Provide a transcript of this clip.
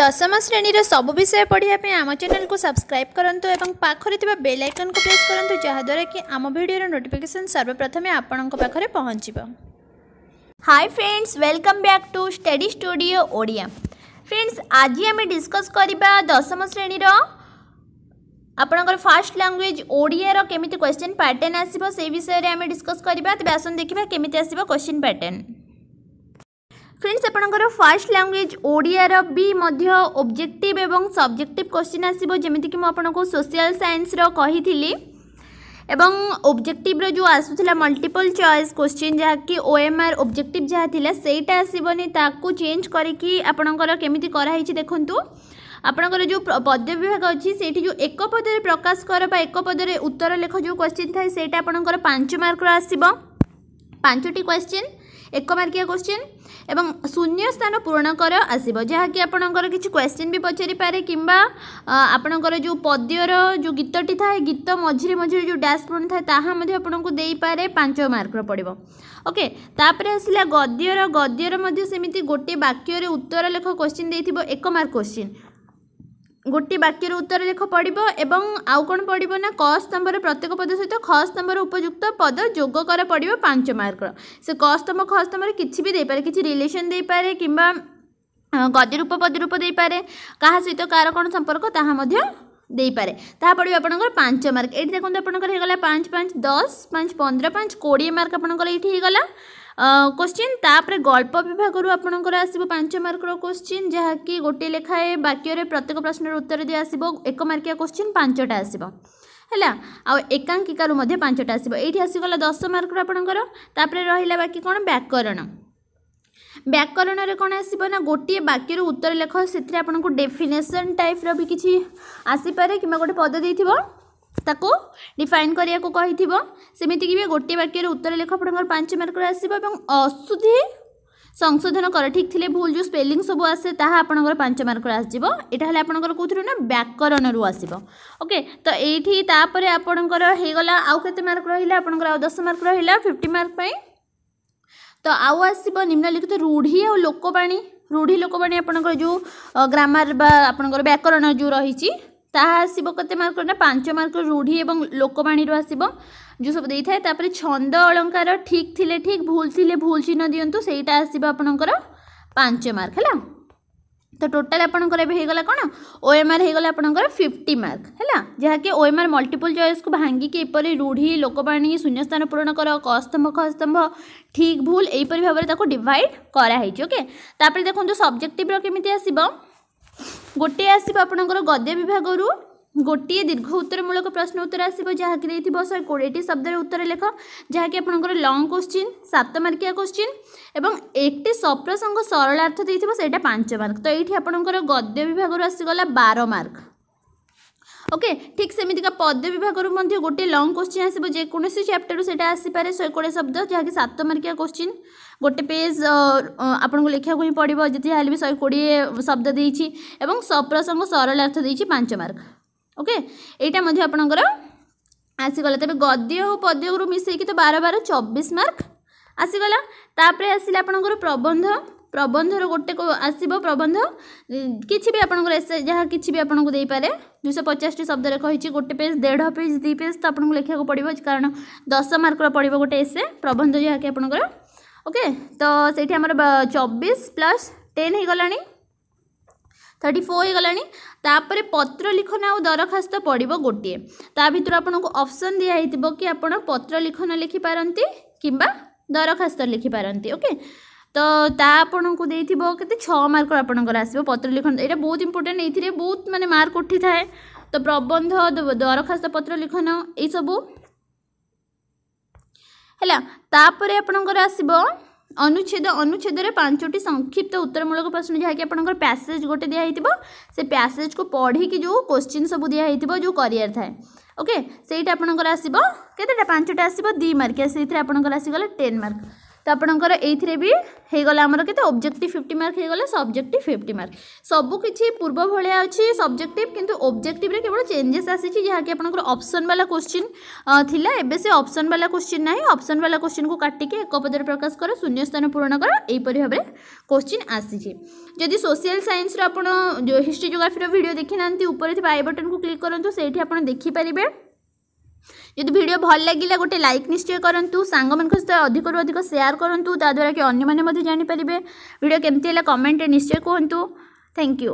ଦଶମ ଶ୍ରେଣୀର ସବୁ ବିଷୟ ପଢ଼ିବା ପାଇଁ ଆମ ଚ୍ୟାନେଲକୁ ସବସ୍କ୍ରାଇବ୍ କରନ୍ତୁ ଏବଂ ପାଖରେ ଥିବା ବେଲ୍ ଆଇକନ୍କୁ ପ୍ରେସ୍ କରନ୍ତୁ ଯାହାଦ୍ୱାରା କି ଆମ ଭିଡ଼ିଓର ନୋଟିଫିକେସନ୍ ସର୍ବପ୍ରଥମେ ଆପଣଙ୍କ ପାଖରେ ପହଞ୍ଚିବ hi friends welcome back to study studio Odia friends ଆଜି ଆମେ ଡିସ୍କସ୍ କରିବା ଦଶମ ଶ୍ରେଣୀର ଆପଣଙ୍କର ଫାର୍ଷ୍ଟ ଲାଙ୍ଗୁଏଜ୍ ଓଡ଼ିଆର କେମିତି କ୍ୱେଶ୍ଚିନ୍ ପ୍ୟାଟର୍ନ ଆସିବ ସେଇ ବିଷୟରେ ଆମେ ଡିସ୍କସ୍ କରିବା ତେବେ ଆସନ୍ତୁ ଦେଖିବା କେମିତି ଆସିବ କ୍ୱେଶ୍ଚିନ୍ ପ୍ୟାଟର୍ନ ফ্রেন্ডস আপনার ফার্স্ট ল্যাঙ্গুয়েজ ওড়িয়ার বি মধ্য অবজেক্টিভ এবং সবজেক্টিভ কোশ্চিন আসব যেমিকি মু আপনার সোশিয়াল সাইন্সর কহিলি এবং অবজেক্টিভর যে আসুলা মল্টিপল চয়েস কোশ্চিন যা কি ওএমআর অবজেক্টিভ যা লা সেইটা আসবনি তাকে চেঞ্জ করিকি আপনার কেমিতি করা হয়েছে দেখুন আপনার যে পদ্য বিভাগ অছি সেইটি যে এক পদরে প্রকাশ কর বা এক পদরে উত্তর লেখ যে কোশ্চিন থাকে সেইটা আপনার পাঁচ মার্কর আসব পাঁচটি কোশ্চিন ଏକମାର୍କିଆ କୋଶ୍ଚିନ୍ ଏବଂ ଶୂନ୍ୟ ସ୍ଥାନ ପୂରଣ କର ଆସିବ ଯାହାକି ଆପଣଙ୍କର କିଛି କ୍ୱେଶ୍ଚିନ୍ ବି ପଚାରିପାରେ କିମ୍ବା ଆପଣଙ୍କର ଯେଉଁ ପଦ୍ୟର ଯେଉଁ ଗୀତଟି ଥାଏ ଗୀତ ମଝିରେ ମଝିରେ ଯେଉଁ ଡ୍ୟାସ୍ ପୁରଣ ଥାଏ ତାହା ମଧ୍ୟ ଆପଣଙ୍କୁ ଦେଇପାରେ ପାଞ୍ଚ ମାର୍କର ପଡ଼ିବ ଓକେ ତାପରେ ଆସିଲା ଗଦ୍ୟର ଗଦ୍ୟର ମଧ୍ୟ ସେମିତି ଗୋଟିଏ ବାକ୍ୟରେ ଉତ୍ତର ଲେଖ କୋଶ୍ଚିନ୍ ଦେଇଥିବ ଏକ ମାର୍କ କୋଶ୍ଚିନ୍ ଗୋଟି ବାକ୍ୟର ଉତ୍ତର ଲେଖ ପଡ଼ିବ ଏବଂ ଆଉ କ'ଣ ପଡ଼ିବ ନା କ ସ୍ତମ୍ଭର ପ୍ରତ୍ୟେକ ପଦ ସହିତ ଖ ସ୍ତମ୍ଭର ଉପଯୁକ୍ତ ପଦ ଯୋଗ କର ପଡ଼ିବ ପାଞ୍ଚ ମାର୍କର ସେ କ ସ୍ତମ୍ଭ ଖ ସ୍ତମ୍ଭରେ କିଛି ବି ଦେଇପାରେ କିଛି ରିଲେସନ୍ ଦେଇପାରେ କିମ୍ବା ଗଦିରୂପ ପଦିରୂପ ଦେଇପାରେ କାହା ସହିତ କାହାର କ'ଣ ସମ୍ପର୍କ ତାହା ମଧ୍ୟ ଦେଇପାରେ ତାହା ପଡ଼ିବ ଆପଣଙ୍କର ପାଞ୍ଚ ମାର୍କ ଏଇଠି ଦେଖନ୍ତୁ ଆପଣଙ୍କର ହେଇଗଲା ପାଞ୍ଚ ପାଞ୍ଚ ଦଶ ପାଞ୍ଚ ପନ୍ଦର ପାଞ୍ଚ କୋଡ଼ିଏ ମାର୍କ ଆପଣଙ୍କର ଏଇଠି ହେଇଗଲା କୋଶ୍ଚିନ୍ ତାପରେ ଗଳ୍ପ ବିଭାଗରୁ ଆପଣଙ୍କର ଆସିବ ପାଞ୍ଚ ମାର୍କର କୋଶ୍ଚିନ୍ ଯାହାକି ଗୋଟିଏ ଲେଖାଏ ବାକ୍ୟରେ ପ୍ରତ୍ୟେକ ପ୍ରଶ୍ନର ଉତ୍ତର ଦିଆ ଆସିବ ଏକ ମାର୍କିଆ କୋଶ୍ଚିନ୍ ପାଞ୍ଚଟା ଆସିବ ହେଲା ଆଉ ଏକାଙ୍କିକାରୁ ମଧ୍ୟ ପାଞ୍ଚଟା ଆସିବ ଏଇଠି ଆସିଗଲା ଦଶ ମାର୍କର ଆପଣଙ୍କର ତାପରେ ରହିଲା ବାକି କ'ଣ ବ୍ୟାକରଣ ବ୍ୟାକରଣରେ କ'ଣ ଆସିବ ନା ଗୋଟିଏ ବାକ୍ୟରୁ ଉତ୍ତର ଲେଖ ସେଥିରେ ଆପଣଙ୍କୁ ଡେଫିନେସନ୍ ଟାଇପ୍ର ବି କିଛି ଆସିପାରେ କିମ୍ବା ଗୋଟେ ପଦ ଦେଇଥିବ ତାକୁ ଡିଫାଇନ୍ କରିବାକୁ କହିଥିବ ସେମିତିକି ବି ଗୋଟିଏ ବାକ୍ୟରେ ଉତ୍ତର ଲେଖ ଆପଣଙ୍କର ପାଞ୍ଚ ମାର୍କରେ ଆସିବ ଏବଂ ଅଶୁଦ୍ଧି ସଂଶୋଧନ କର ଠିକ୍ ଥିଲେ ଭୁଲ ଯେଉଁ ସ୍ପେଲିଂ ସବୁ ଆସେ ତାହା ଆପଣଙ୍କର ପାଞ୍ଚ ମାର୍କରେ ଆସିଯିବ ଏଇଟା ହେଲା ଆପଣଙ୍କର କେଉଁଥିରୁ ନା ବ୍ୟାକରଣରୁ ଆସିବ ଓକେ ତ ଏଇଠି ତାପରେ ଆପଣଙ୍କର ହେଇଗଲା ଆଉ କେତେ ମାର୍କ ରହିଲା ଆପଣଙ୍କର ଆଉ ଦଶ ମାର୍କ ରହିଲା ଫିଫ୍ଟି ମାର୍କ ପାଇଁ ତ ଆଉ ଆସିବ ନିମ୍ନଲିଖିତ ରୂଢ଼ି ଆଉ ଲୋକବାଣୀ ରୂଢ଼ି ଲୋକବାଣୀ ଆପଣଙ୍କର ଯେଉଁ ଗ୍ରାମାର ବା ଆପଣଙ୍କର ବ୍ୟାକରଣ ଯେଉଁ ରହିଛି ତାହା ଆସିବ କେତେ ମାର୍କର ନା ପାଞ୍ଚ ମାର୍କର ରୂଢ଼ି ଏବଂ ଲୋକବାଣୀରୁ ଆସିବ ଯେଉଁ ସବୁ ଦେଇଥାଏ ତାପରେ ଛନ୍ଦ ଅଳଙ୍କାର ଠିକ୍ ଥିଲେ ଠିକ୍ ଭୁଲ ଥିଲେ ଭୁଲ ଚିହ୍ନ ଦିଅନ୍ତୁ ସେଇଟା ଆସିବ ଆପଣଙ୍କର ପାଞ୍ଚ ମାର୍କ ହେଲା ତ ଟୋଟାଲ ଆପଣଙ୍କର ଏବେ ହେଇଗଲା କ'ଣ ଓଏମ୍ଆର୍ ହେଇଗଲା ଆପଣଙ୍କର ଫିଫ୍ଟି ମାର୍କ ହେଲା ଯାହାକି ଓଏମ୍ଆର୍ ମଲ୍ଟିପୁଲ୍ ଚଏସ୍କୁ ଭାଙ୍ଗିକି ଏପରି ରୂଢ଼ି ଲୋକବାଣୀ ଶୂନ୍ୟସ୍ଥାନ ପୂରଣ କର କସ୍ତମ୍ଭ ଖସ୍ତମ୍ଭ ଠିକ୍ ଭୁଲ ଏହିପରି ଭାବରେ ତାକୁ ଡିଭାଇଡ଼ କରାହେଇଛି ଓକେ ତାପରେ ଦେଖନ୍ତୁ ସବଜେକ୍ଟିଭ୍ର କେମିତି ଆସିବ ଗୋଟିଏ ଆସିବ ଆପଣଙ୍କର ଗଦ୍ୟ ବିଭାଗରୁ ଗୋଟିଏ ଦୀର୍ଘ ଉତ୍ତରମୂଳକ ପ୍ରଶ୍ନ ଉତ୍ତର ଆସିବ ଯାହାକି ଦେଇଥିବ ଶହେ କୋଡ଼ିଏଟି ଶବ୍ଦରେ ଉତ୍ତର ଲେଖ ଯାହାକି ଆପଣଙ୍କର ଲଙ୍ଗ୍ କୋଶ୍ଚିନ୍ ସାତ ମାର୍କିଆ କୋଶ୍ଚିନ୍ ଏବଂ ଏକଟି ସପ୍ରସଙ୍ଗ ସରଳାର୍ଥ ଦେଇଥିବ ସେଇଟା ପାଞ୍ଚ ମାର୍କ ତ ଏଇଠି ଆପଣଙ୍କର ଗଦ୍ୟ ବିଭାଗରୁ ଆସିଗଲା ବାର ମାର୍କ ওকে ঠিক সেমিতিকা পদ্য বিভাগর মধ্যে গোটিয়ে লং কোশ্চিন আসবে যেকোন চ্যাপ্টর সেটা আসিপরে শহে কোড়ি শব্দ যাকে সাত মার্কিয়া কোশ্চিন গোটে পেজ আপনার লেখা হি পড়ব যদি হলে বি শহে কোড়ি শব্দ দিয়েছি এবং সপ্রসঙ্গ সরলার্থ দিয়েছি পাঁচ মার্ক ওকে এইটা মধ্যে আপনার আসিগলা তবে গদ্য ও পদ্যগুরু মিশাইকি তো বার বার চব্বিশ মার্ক আসিগলা তাপরে আসলে আপনার প্রবন্ধ ପ୍ରବନ୍ଧର ଗୋଟେ ଆସିବ ପ୍ରବନ୍ଧ କିଛି ବି ଆପଣଙ୍କର ଏସେ ଯାହା କିଛି ବି ଆପଣଙ୍କୁ ଦେଇପାରେ ଦୁଇଶହ ପଚାଶଟି ଶବ୍ଦରେ କହିଛି ଗୋଟେ ପେଜ୍ ଦେଢ଼ ପେଜ୍ ଦୁଇ ପେଜ୍ ତ ଆପଣଙ୍କୁ ଲେଖିବାକୁ ପଡ଼ିବ କାରଣ ଦଶ ମାର୍କର ପଡ଼ିବ ଗୋଟେ ଏସେ ପ୍ରବନ୍ଧ ଯାହାକି ଆପଣଙ୍କର ଓକେ ତ ସେଇଠି ଆମର ଚବିଶ ପ୍ଲସ୍ ଟେନ୍ ହୋଇଗଲାଣି थर्टी फोर होगला तापर पत्र लिखन आ दरखास्त पड़ो गोटे ता भर आपन को अप्सन दिखाई कि आप पत्र लिखन लिखिपारती कि दरखास्त लिखिपारती ओके तो आपको दे थो कैसे छ मार्क आपंकर पत्र लिखन ये बहुत इंपोर्टाट ये बहुत मानते मार्क उठी थाए तो प्रबंध दरखास्त पत्र लिखन यू है आपणकर आसब अनुच्छेद अनुच्छेद पांचटी संक्षिप्त उत्तरमूलक प्रश्न जहाँ कि पैसेज गोटे दिखाई से पैसेज को पढ़ी की जो क्वेश्चन सब दिखाई जो करियर था ओके आपंकर आसवे पांचटा आसव मार्क से आपंकर आसगला टेन मार्क तो आपंकर यहीगलामर के ऑब्जेक्टिव फिफ्टी मार्क हो गला सब्जेक्ट फिफ्टी मार्क सबकि पूर्व भाया अच्छी सब्जेक्ट कि ऑब्जेक्टिव केवल चेंजेस आसी जहाँकि आपसन बाला क्वेश्चन थी एवं से अप्सन बाला क्वेश्चन ना अप्सन बाला क्वेश्चन को काटिके एक पदर प्रकाश कर शून्य स्थान पूरण कर यहपर भाव क्वेश्चन आसी जदि सोशियाल सैन्सर आप हिस्ट्री जोग्राफी भिड देखी ना उपरे आई बटन को क्लिक करूँ से आज देखिपारे যদি ভিডিও ভাল লাগিলা গোটে লাইক নিশ্চয় করতু সাংমানক সহ অধিকর অধিক সেয়ার করতু তাদ্বারা কি অন্য মানে জাঁপারে ভিডিও কমিটি হলে কমেন্টে নিশ্চয় কুহতু থ্যাংক ইউ